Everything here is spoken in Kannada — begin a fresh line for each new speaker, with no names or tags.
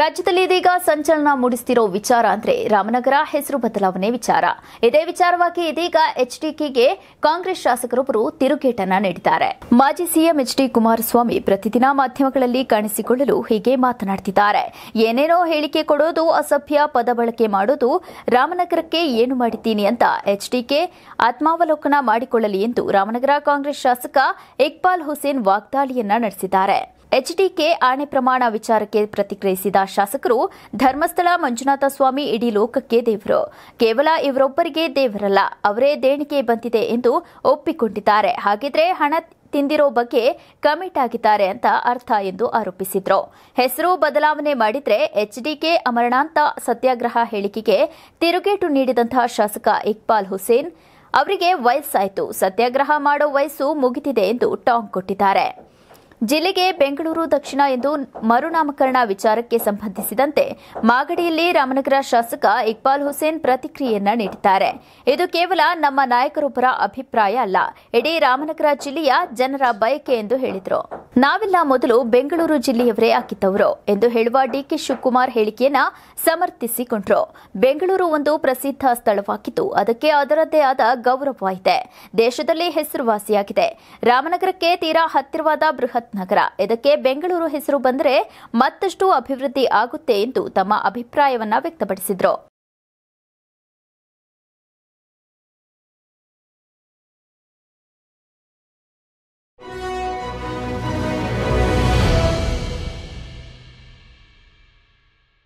ರಾಜ್ಯದಲ್ಲಿ ಇದೀಗ ಸಂಚಲನ ಮೂಡಿಸ್ತಿರೋ ವಿಚಾರ ಅಂದ್ರೆ ರಾಮನಗರ ಹೆಸರು ಬದಲಾವಣೆ ವಿಚಾರ ಇದೇ ವಿಚಾರವಾಗಿ ಇದೀಗ ಎಚ್ಡಿಕೆಗೆ ಕಾಂಗ್ರೆಸ್ ಶಾಸಕರೊಬ್ಬರು ತಿರುಗೇಟನ್ನ ನೀಡಿದ್ದಾರೆ ಮಾಜಿ ಸಿಎಂ ಎಚ್ಡಿ ಕುಮಾರಸ್ವಾಮಿ ಪ್ರತಿದಿನ ಮಾಧ್ಯಮಗಳಲ್ಲಿ ಕಾಣಿಸಿಕೊಳ್ಳಲು ಹೀಗೆ ಮಾತನಾಡುತ್ತಿದ್ದಾರೆ ಏನೇನೋ ಹೇಳಿಕೆ ಕೊಡೋದು ಅಸಭ್ಯ ಪದ ಬಳಕೆ ಮಾಡೋದು ರಾಮನಗರಕ್ಕೆ ಏನು ಮಾಡಿದ್ದೀನಿ ಅಂತ ಎಚ್ಡಿಕೆ ಆತ್ಮಾವಲೋಕನ ಮಾಡಿಕೊಳ್ಳಲಿ ಎಂದು ರಾಮನಗರ ಕಾಂಗ್ರೆಸ್ ಶಾಸಕ ಇಕ್ಬಾಲ್ ಹುಸೇನ್ ವಾಗ್ದಾಳಿಯನ್ನ ನಡೆಸಿದ್ದಾರೆ ಎಚ್ಡಿಕೆ ಆಣೆ ಪ್ರಮಾಣ ವಿಚಾರಕ್ಕೆ ಪ್ರತಿಕ್ರಿಯಿಸಿದ ಶಾಸಕರು ಧರ್ಮಸ್ಥಳ ಮಂಜುನಾಥ ಸ್ವಾಮಿ ಇಡೀ ಲೋಕಕ್ಕೆ ದೇವರು ಕೇವಲ ಇವರೊಬ್ಬರಿಗೆ ದೇವರಲ್ಲ ಅವರೇ ದೇಣಿಗೆ ಬಂದಿದೆ ಎಂದು ಒಪ್ಪಿಕೊಂಡಿದ್ದಾರೆ ಹಾಗಿದ್ರೆ ಹಣ ತಿಂದಿರೋ ಬಗ್ಗೆ ಕಮಿಟ್ ಆಗಿದ್ದಾರೆ ಅಂತ ಅರ್ಥ ಎಂದು ಆರೋಪಿಸಿದ್ರು ಹೆಸರು ಬದಲಾವಣೆ ಮಾಡಿದ್ರೆ ಎಚ್ಡಿಕೆ ಅಮರಣಾಂತ ಸತ್ಯಾಗ್ರಹ ಹೇಳಿಕೆಗೆ ತಿರುಗೇಟು ನೀಡಿದಂತಹ ಶಾಸಕ ಇಕ್ಬಾಲ್ ಹುಸೇನ್ ಅವರಿಗೆ ವಯಸ್ಸಾಯಿತು ಸತ್ಯಾಗ್ರಹ ಮಾಡೋ ವಯಸ್ಸು ಮುಗಿದಿದೆ ಎಂದು ಟಾಂಗ್ ಕೊಟ್ಟಿದ್ದಾರೆ ಜಿಲ್ಲೆಗೆ ಬೆಂಗಳೂರು ದಕ್ಷಿಣ ಎಂದು ಮರುನಾಮಕರಣ ವಿಚಾರಕ್ಕೆ ಸಂಬಂಧಿಸಿದಂತೆ ಮಾಗಡಿಯಲ್ಲಿ ರಾಮನಗರ ಶಾಸಕ ಇಕ್ಬಾಲ್ ಹುಸೇನ್ ಪ್ರತಿಕ್ರಿಯೆಯನ್ನ ನೀಡಿದ್ದಾರೆ ಇದು ಕೇವಲ ನಮ್ಮ ನಾಯಕರೊಬ್ಬರ ಅಭಿಪ್ರಾಯ ಅಲ್ಲ ಇಡೀ ರಾಮನಗರ ಜಿಲ್ಲೆಯ ಜನರ ಬಯಕೆ ಎಂದು ಹೇಳಿದರು ನಾವೆಲ್ಲ ಮೊದಲು ಬೆಂಗಳೂರು ಜಿಲ್ಲೆಯವರೇ ಆಗಿದ್ದವರು ಎಂದು ಹೇಳುವ ಡಿಕೆ ಶಿವಕುಮಾರ್ ಹೇಳಿಕೆಯನ್ನ ಸಮರ್ಥಿಸಿಕೊಂಡರು ಬೆಂಗಳೂರು ಒಂದು ಪ್ರಸಿದ್ಧ ಸ್ಥಳವಾಗಿದ್ದು ಅದಕ್ಕೆ ಅದರದ್ದೇ ಆದ ಗೌರವ ದೇಶದಲ್ಲಿ ಹೆಸರುವಾಸಿಯಾಗಿದೆ ರಾಮನಗರಕ್ಕೆ ತೀರಾ ಹತ್ತಿರವಾದ ಬೃಹತ್ ನಗರ ಇದಕ್ಕೆ ಬೆಂಗಳೂರು ಹೆಸರು ಬಂದರೆ ಮತ್ತಷ್ಟು ಅಭಿವೃದ್ಧಿ ಆಗುತ್ತೆ ಎಂದು ತಮ್ಮ ಅಭಿಪ್ರಾಯವನ್ನ ವ್ಯಕ್ತಪಡಿಸಿದರು